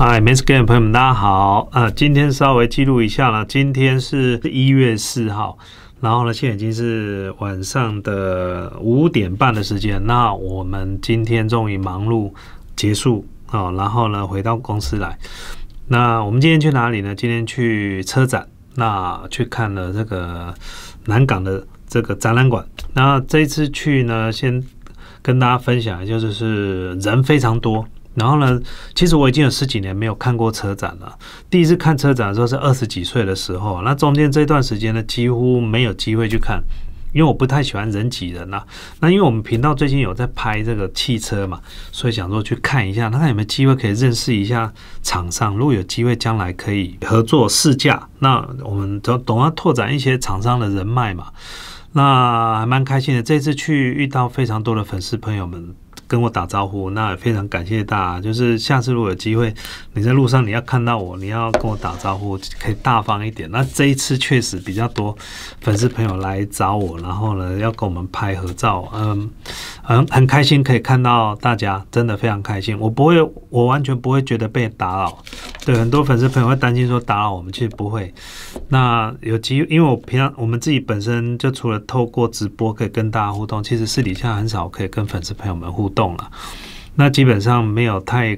嗨，美 s 的朋友们，大家好。呃，今天稍微记录一下了，今天是一月四号，然后呢，现在已经是晚上的五点半的时间。那我们今天终于忙碌结束啊，然后呢，回到公司来。那我们今天去哪里呢？今天去车展，那去看了这个南港的这个展览馆。那这次去呢，先跟大家分享，就是人非常多。然后呢？其实我已经有十几年没有看过车展了。第一次看车展的时候是二十几岁的时候，那中间这段时间呢，几乎没有机会去看，因为我不太喜欢人挤人啊。那因为我们频道最近有在拍这个汽车嘛，所以想说去看一下，看看有没有机会可以认识一下厂商。如果有机会，将来可以合作试驾，那我们要懂要拓展一些厂商的人脉嘛。那还蛮开心的，这次去遇到非常多的粉丝朋友们。跟我打招呼，那也非常感谢大。家。就是下次如果有机会，你在路上你要看到我，你要跟我打招呼，可以大方一点。那这一次确实比较多粉丝朋友来找我，然后呢要跟我们拍合照，嗯，很很开心可以看到大家，真的非常开心。我不会，我完全不会觉得被打扰。对很多粉丝朋友会担心说打扰我们，其实不会。那有其因为我平常我们自己本身就除了透过直播可以跟大家互动，其实私底下很少可以跟粉丝朋友们互动了。那基本上没有太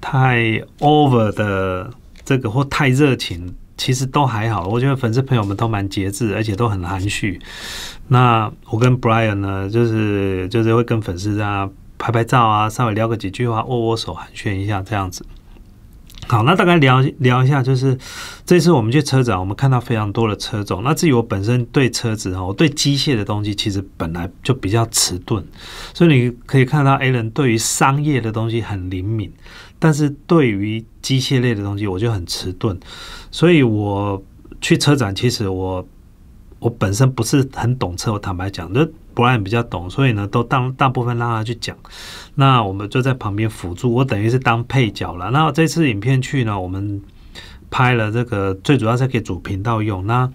太 over 的这个或太热情，其实都还好。我觉得粉丝朋友们都蛮节制，而且都很含蓄。那我跟 Brian 呢，就是就是会跟粉丝大家拍拍照啊，稍微聊个几句话，握握手寒暄一下这样子。好，那大概聊聊一下，就是这次我们去车展，我们看到非常多的车种。那至于我本身对车子哈，我对机械的东西其实本来就比较迟钝，所以你可以看到 A 人对于商业的东西很灵敏，但是对于机械类的东西我就很迟钝。所以我去车展，其实我我本身不是很懂车，我坦白讲就 Brian 比较懂，所以呢，都大大部分让他去讲，那我们就在旁边辅助，我等于是当配角了。那这次影片去呢，我们拍了这个，最主要是给主频道用。那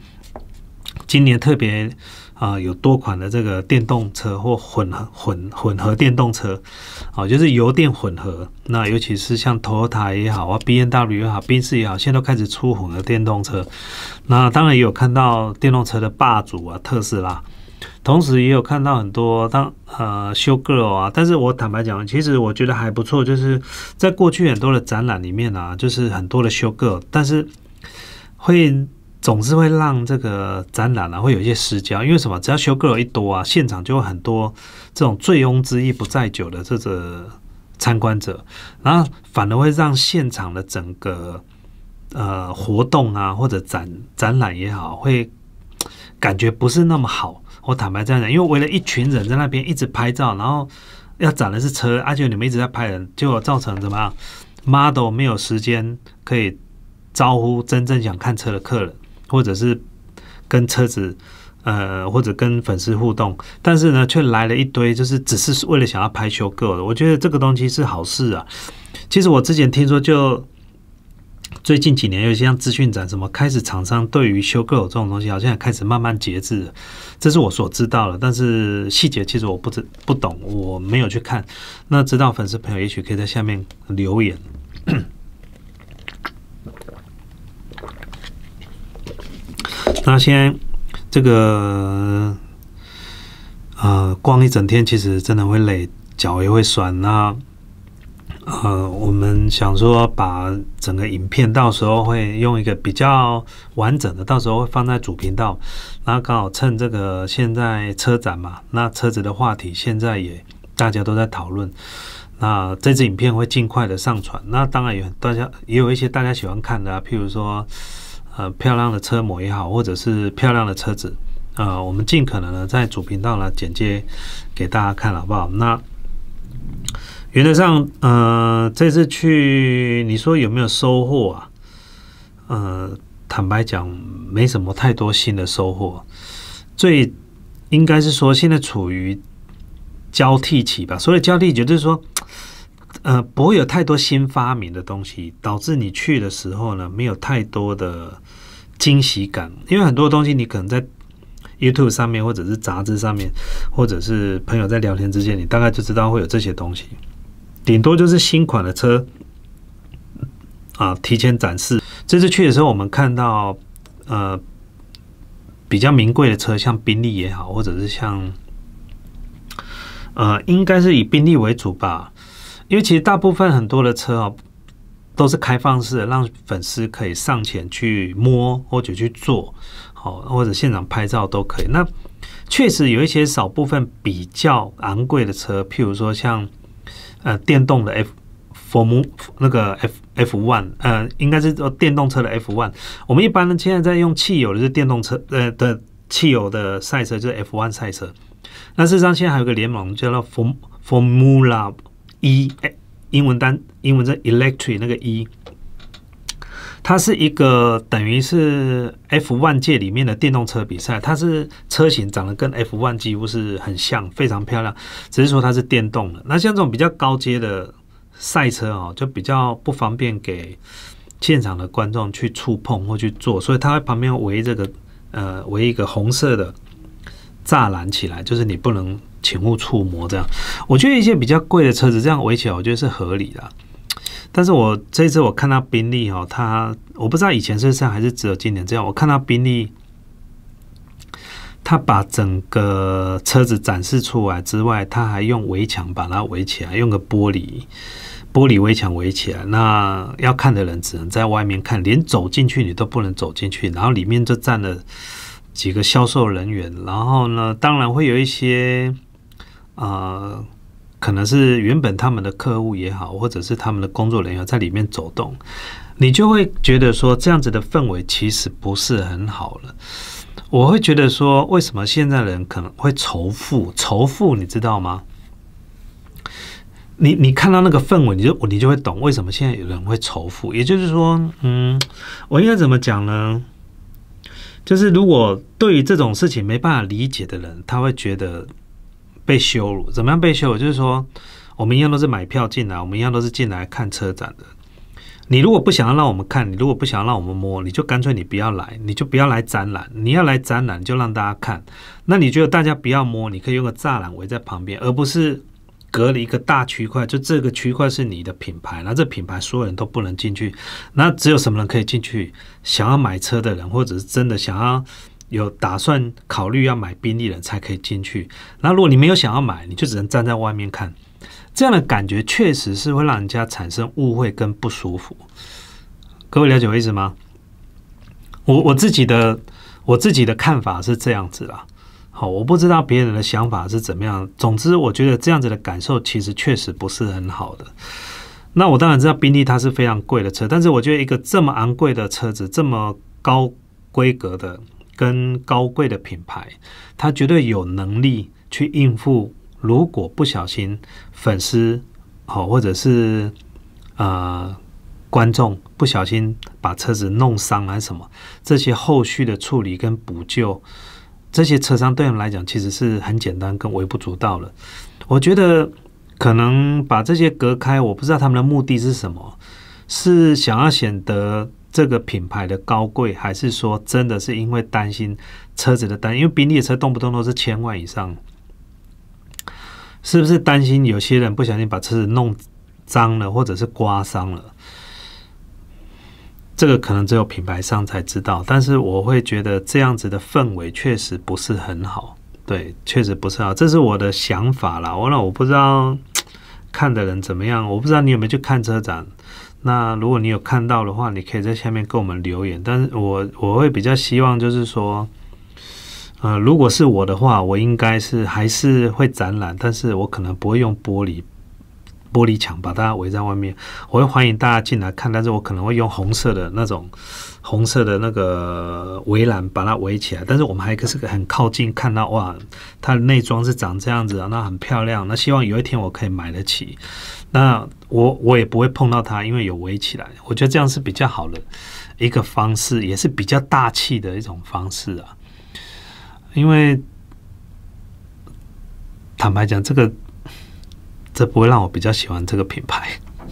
今年特别啊，有多款的这个电动车或混混混合电动车，好，就是油电混合。那尤其是像 Toyota 也好啊，B N W 也好，宾士也好，现在都开始出混合电动车。那当然也有看到电动车的霸主啊，特斯拉。同时也有看到很多当呃修 girl 啊，但是我坦白讲，其实我觉得还不错。就是在过去很多的展览里面啊，就是很多的修 girl，但是会总是会让这个展览啊会有一些失焦。因为什么？只要修 girl 一多啊，现场就会很多这种醉翁之意不在酒的这个参观者，然后反而会让现场的整个呃活动啊或者展展览也好，会感觉不是那么好。我坦白样讲，因为围了一群人在那边一直拍照，然后要展的是车，而且你们一直在拍人，就造成怎么样？model 没有时间可以招呼真正想看车的客人，或者是跟车子呃，或者跟粉丝互动。但是呢，却来了一堆，就是只是为了想要拍修 h o 我觉得这个东西是好事啊。其实我之前听说就。最近几年，有些像资讯展，什么开始厂商对于修购这种东西，好像开始慢慢节制，这是我所知道了。但是细节其实我不知不懂，我没有去看。那知道粉丝朋友也许可以在下面留言。那先在这个啊，逛一整天其实真的会累，脚也会酸啊。呃，我们想说把整个影片到时候会用一个比较完整的，到时候会放在主频道。那刚好趁这个现在车展嘛，那车子的话题现在也大家都在讨论。那这支影片会尽快的上传。那当然有大家也有一些大家喜欢看的，譬如说呃漂亮的车模也好，或者是漂亮的车子啊，我们尽可能的在主频道来剪接给大家看，好不好？那。原则上，呃，这次去，你说有没有收获啊？呃，坦白讲，没什么太多新的收获。最应该是说，现在处于交替期吧，所以交替就是说，呃，不会有太多新发明的东西，导致你去的时候呢，没有太多的惊喜感，因为很多东西你可能在 YouTube 上面，或者是杂志上面，或者是朋友在聊天之间，你大概就知道会有这些东西。顶多就是新款的车，啊，提前展示。这次去的时候，我们看到，呃，比较名贵的车，像宾利也好，或者是像，呃，应该是以宾利为主吧。因为其实大部分很多的车啊，都是开放式的，让粉丝可以上前去摸或者去坐，好或者现场拍照都可以。那确实有一些少部分比较昂贵的车，譬如说像。呃，电动的 F f o r m u l 那个 F F One，呃，应该是做电动车的 F One。我们一般呢现在在用汽油的是电动车，呃的汽油的赛车就是 F One 赛车。那事实上现在还有个联盟叫做 Formula E，英文单英文是 Electric 那个 E。它是一个等于是 F ONE 界里面的电动车比赛，它是车型长得跟 F ONE 几乎是很像，非常漂亮，只是说它是电动的。那像这种比较高阶的赛车哦，就比较不方便给现场的观众去触碰或去做，所以它旁边围这个呃围一个红色的栅栏起来，就是你不能请勿触摸这样。我觉得一些比较贵的车子这样围起来，我觉得是合理的。但是我这次我看到宾利哦，它我不知道以前是这样还是只有今年这样。我看到宾利，他把整个车子展示出来之外，他还用围墙把它围起来，用个玻璃玻璃围墙围起来。那要看的人只能在外面看，连走进去你都不能走进去。然后里面就站了几个销售人员。然后呢，当然会有一些啊。可能是原本他们的客户也好，或者是他们的工作人员在里面走动，你就会觉得说这样子的氛围其实不是很好了。我会觉得说，为什么现在人可能会仇富？仇富，你知道吗？你你看到那个氛围，你就你就会懂为什么现在有人会仇富。也就是说，嗯，我应该怎么讲呢？就是如果对于这种事情没办法理解的人，他会觉得。被羞辱？怎么样被羞辱？就是说，我们一样都是买票进来，我们一样都是进来看车展的。你如果不想要让我们看，你如果不想要让我们摸，你就干脆你不要来，你就不要来展览。你要来展览，就让大家看。那你觉得大家不要摸，你可以用个栅栏围在旁边，而不是隔了一个大区块。就这个区块是你的品牌，那这品牌所有人都不能进去，那只有什么人可以进去？想要买车的人，或者是真的想要。有打算考虑要买宾利人才可以进去。那如果你没有想要买，你就只能站在外面看。这样的感觉确实是会让人家产生误会跟不舒服。各位了解我意思吗？我我自己的我自己的看法是这样子啦。好，我不知道别人的想法是怎么样总之，我觉得这样子的感受其实确实不是很好的。那我当然知道宾利它是非常贵的车，但是我觉得一个这么昂贵的车子，这么高规格的。跟高贵的品牌，他绝对有能力去应付。如果不小心，粉丝哦，或者是呃观众不小心把车子弄伤了什么，这些后续的处理跟补救，这些车商对我们来讲其实是很简单跟微不足道了。我觉得可能把这些隔开，我不知道他们的目的是什么，是想要显得。这个品牌的高贵，还是说真的是因为担心车子的单？因为宾利的车动不动都是千万以上，是不是担心有些人不小心把车子弄脏了，或者是刮伤了？这个可能只有品牌商才知道。但是我会觉得这样子的氛围确实不是很好，对，确实不是好。这是我的想法啦。完了，我不知道看的人怎么样，我不知道你有没有去看车展。那如果你有看到的话，你可以在下面给我们留言。但是我我会比较希望，就是说，呃，如果是我的话，我应该是还是会展览，但是我可能不会用玻璃。玻璃墙把它围在外面，我会欢迎大家进来看，但是我可能会用红色的那种，红色的那个围栏把它围起来。但是我们还是很靠近，看到哇，它的内装是长这样子，那很漂亮。那希望有一天我可以买得起，那我我也不会碰到它，因为有围起来。我觉得这样是比较好的一个方式，也是比较大气的一种方式啊。因为坦白讲，这个。这不会让我比较喜欢这个品牌，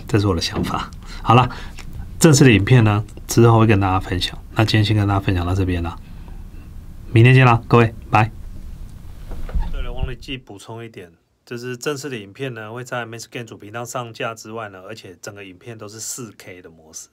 这是我的想法。好了，正式的影片呢之后会跟大家分享。那今天先跟大家分享到这边了，明天见啦，各位，拜。对了，忘了记补充一点，就是正式的影片呢会在 Miss Gain 主频道上架之外呢，而且整个影片都是 4K 的模式。